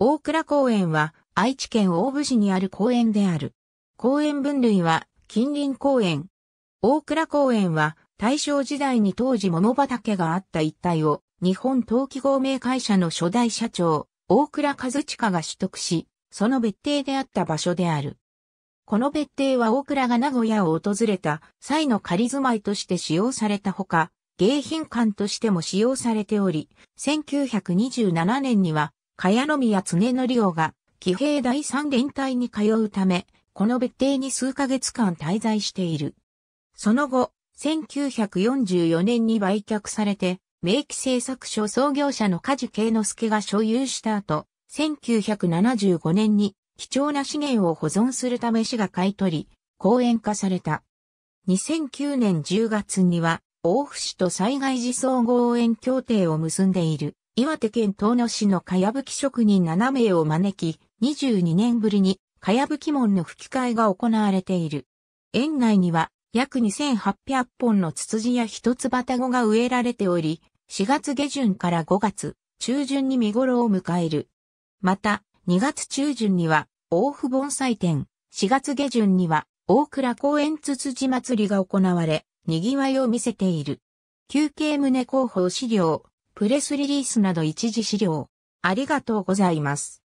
大倉公園は愛知県大府市にある公園である。公園分類は近隣公園。大倉公園は大正時代に当時桃畑があった一帯を日本陶器合名会社の初代社長、大倉和親が取得し、その別邸であった場所である。この別邸は大倉が名古屋を訪れた際の仮住まいとして使用されたほか、迎賓館としても使用されており、1927年には茅宮常則夫が、騎兵第三連隊に通うため、この別邸に数ヶ月間滞在している。その後、1944年に売却されて、明記製作所創業者の梶慶之助が所有した後、1975年に貴重な資源を保存するため市が買い取り、公園化された。2009年10月には大府市と災害時総合応援協定を結んでいる、岩手県東野市のかやぶき職人7名を招き、22年ぶりに、かやぶき門の吹き替えが行われている。園内には、約2800本のツツジや一つバタゴが植えられており、4月下旬から5月、中旬に見頃を迎える。また、2月中旬には、大府盆栽展、4月下旬には、大倉公園ツツジ祭りが行われ、賑わいを見せている。休憩棟広報資料、プレスリリースなど一時資料。ありがとうございます。